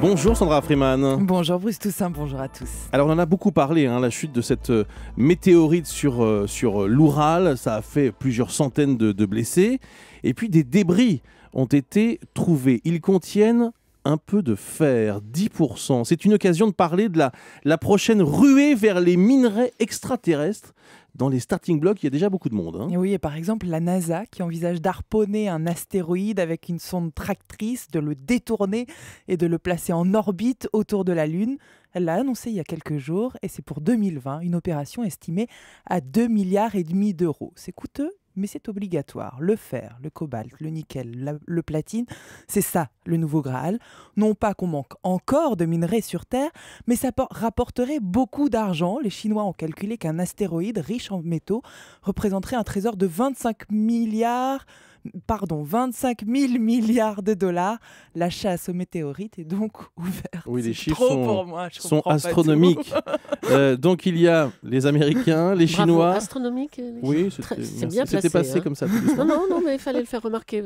Bonjour Sandra Freeman. Bonjour Bruce Toussaint, bonjour à tous. Alors on en a beaucoup parlé, hein, la chute de cette euh, météorite sur, euh, sur euh, l'Oural, ça a fait plusieurs centaines de blessés. Et puis des débris ont été trouvés. Ils contiennent un peu de fer, 10%. C'est une occasion de parler de la, la prochaine ruée vers les minerais extraterrestres dans les starting blocks, il y a déjà beaucoup de monde. Hein. oui, et par exemple, la NASA qui envisage d'arponner un astéroïde avec une sonde tractrice, de le détourner et de le placer en orbite autour de la Lune. Elle l'a annoncé il y a quelques jours et c'est pour 2020, une opération estimée à 2 milliards et demi d'euros. C'est coûteux, mais c'est obligatoire. Le fer, le cobalt, le nickel, le platine, c'est ça le nouveau Graal. Non pas qu'on manque encore de minerais sur Terre, mais ça rapporterait beaucoup d'argent. Les Chinois ont calculé qu'un astéroïde riche en métaux représenterait un trésor de 25 milliards pardon, 25 000 milliards de dollars. La chasse aux météorites est donc ouverte. Oui, les chiffres sont, astronomiques. Euh, donc il y a les Américains, les Chinois. Astronomique. Oui, c'est bien C'était passé hein. comme ça. Non, non, non, mais il fallait le faire remarquer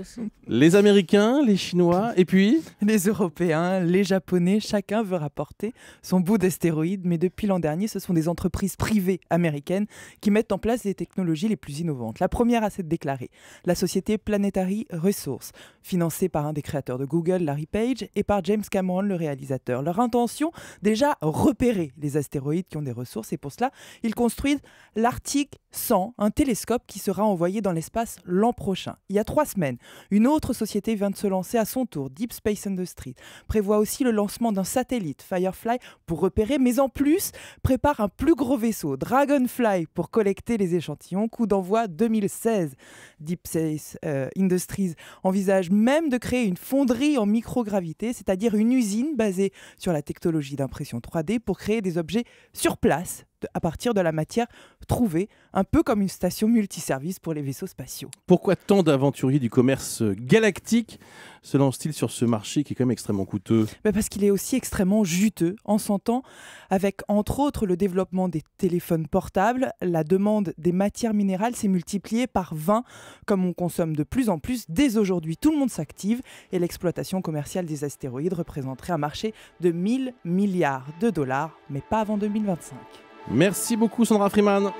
Les Américains, les Chinois, et puis les Européens, les Japonais. Chacun veut rapporter son bout d'astéroïde, mais depuis l'an dernier, ce sont des entreprises privées américaines qui mettent en place les technologies les plus innovantes. La première à s'être déclarée, la société Planetary ressources financé par un des créateurs de Google, Larry Page, et par James Cameron, le réalisateur. Leur intention, déjà repérer les astéroïdes qui ont des ressources, et pour cela, ils construisent l'Arctic 100, un télescope qui sera envoyé dans l'espace l'an prochain. Il y a trois semaines, une autre société vient de se lancer à son tour, Deep Space Street. prévoit aussi le lancement d'un satellite, Firefly, pour repérer, mais en plus, prépare un plus gros vaisseau, Dragonfly, pour collecter les échantillons, coup d'envoi 2016. Deep Space euh, euh, Industries envisage même de créer une fonderie en microgravité, c'est-à-dire une usine basée sur la technologie d'impression 3D pour créer des objets sur place à partir de la matière trouvée, un peu comme une station multiservice pour les vaisseaux spatiaux. Pourquoi tant d'aventuriers du commerce galactique se lancent-ils sur ce marché qui est quand même extrêmement coûteux bah, Parce qu'il est aussi extrêmement juteux en s'entendant avec entre autres le développement des téléphones portables, la demande des matières minérales s'est multipliée par 20, comme on consomme de plus en plus. Dès aujourd'hui, tout le monde s'active et l'exploitation commerciale des astéroïdes représenterait un marché de 1000 milliards de dollars, mais pas avant 2025. Merci beaucoup Sandra Freeman.